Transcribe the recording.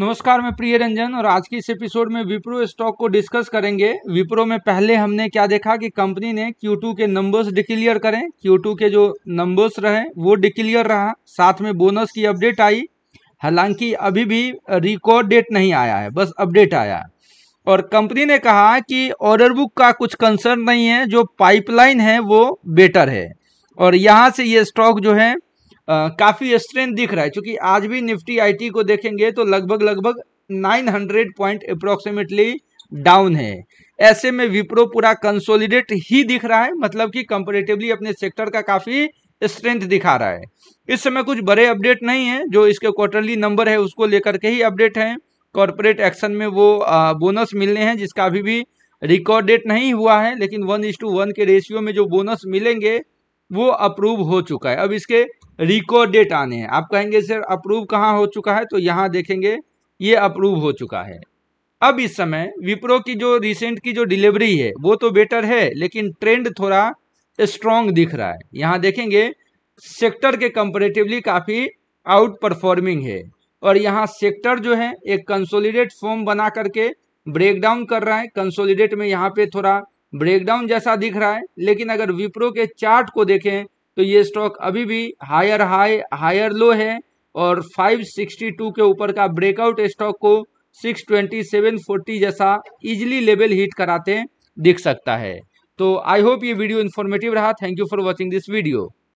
नमस्कार मैं प्रिय रंजन और आज के इस एपिसोड में विप्रो स्टॉक को डिस्कस करेंगे विप्रो में पहले हमने क्या देखा कि कंपनी ने Q2 के नंबर्स डिक्लियर करें Q2 के जो नंबर्स रहे वो डिक्लियर रहा साथ में बोनस की अपडेट आई हालांकि अभी भी रिकॉर्ड डेट नहीं आया है बस अपडेट आया है और कंपनी ने कहा कि ऑर्डर बुक का कुछ कंसर्न नहीं है जो पाइपलाइन है वो बेटर है और यहाँ से ये स्टॉक जो है काफ़ी स्ट्रेंथ दिख रहा है क्योंकि आज भी निफ्टी आईटी को देखेंगे तो लगभग लगभग 900 पॉइंट अप्रोक्सीमेटली डाउन है ऐसे में विप्रो पूरा कंसोलिडेट ही दिख रहा है मतलब कि कंपेरेटिवली अपने सेक्टर का काफ़ी स्ट्रेंथ दिखा रहा है इस समय कुछ बड़े अपडेट नहीं है जो इसके क्वार्टरली नंबर है उसको लेकर के ही अपडेट हैं कॉरपोरेट एक्शन में वो बोनस मिलने हैं जिसका अभी भी रिकॉर्ड डेट नहीं हुआ है लेकिन वन इज टू वन के रेशियो में जो बोनस मिलेंगे वो अप्रूव हो चुका है अब इसके रिकॉर्ड डेट आने हैं आप कहेंगे सर अप्रूव कहाँ हो चुका है तो यहाँ देखेंगे ये अप्रूव हो चुका है अब इस समय विप्रो की जो रिसेंट की जो डिलीवरी है वो तो बेटर है लेकिन ट्रेंड थोड़ा स्ट्रॉन्ग दिख रहा है यहाँ देखेंगे सेक्टर के कंपेरेटिवली काफ़ी आउट परफॉर्मिंग है और यहाँ सेक्टर जो है एक कंसोलिडेट फॉर्म बना करके ब्रेकडाउन कर रहा है कंसोलिडेट में यहाँ पे थोड़ा ब्रेकडाउन जैसा दिख रहा है लेकिन अगर विप्रो के चार्ट को देखें तो ये स्टॉक अभी भी हायर हाई हायर लो है और 562 के ऊपर का ब्रेकआउट स्टॉक को 62740 जैसा इजिली लेवल हिट कराते दिख सकता है तो आई होप ये वीडियो इन्फॉर्मेटिव रहा thank you for watching this video